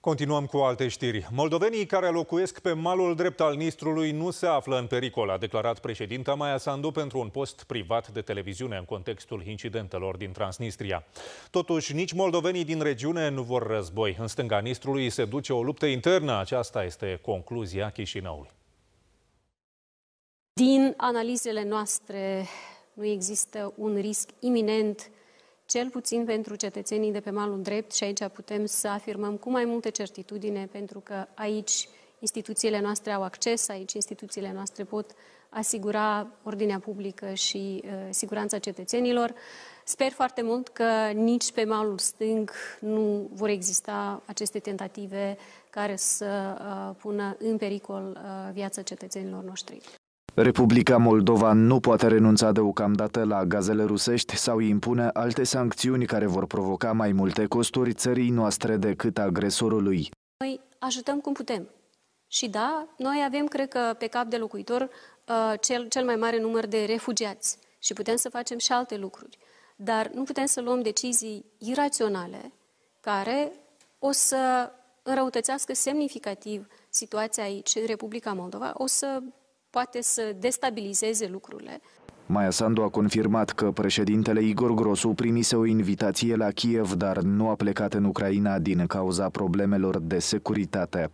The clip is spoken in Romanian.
Continuăm cu alte știri. Moldovenii care locuiesc pe malul drept al Nistrului nu se află în pericol, a declarat președinta Maia Sandu pentru un post privat de televiziune în contextul incidentelor din Transnistria. Totuși, nici moldovenii din regiune nu vor război. În stânga Nistrului se duce o luptă internă. Aceasta este concluzia Chișinăului. Din analizele noastre nu există un risc iminent cel puțin pentru cetățenii de pe malul drept și aici putem să afirmăm cu mai multe certitudine, pentru că aici instituțiile noastre au acces, aici instituțiile noastre pot asigura ordinea publică și uh, siguranța cetățenilor. Sper foarte mult că nici pe malul stâng nu vor exista aceste tentative care să uh, pună în pericol uh, viața cetățenilor noștri. Republica Moldova nu poate renunța deocamdată la gazele rusești sau impune alte sancțiuni care vor provoca mai multe costuri țării noastre decât agresorului. Noi ajutăm cum putem. Și da, noi avem, cred că, pe cap de locuitor uh, cel, cel mai mare număr de refugiați și putem să facem și alte lucruri. Dar nu putem să luăm decizii iraționale care o să înrăutățească semnificativ situația aici, în Republica Moldova, o să poate să destabilizeze lucrurile. Maia Sandu a confirmat că președintele Igor Grosu primise o invitație la Kiev, dar nu a plecat în Ucraina din cauza problemelor de securitate.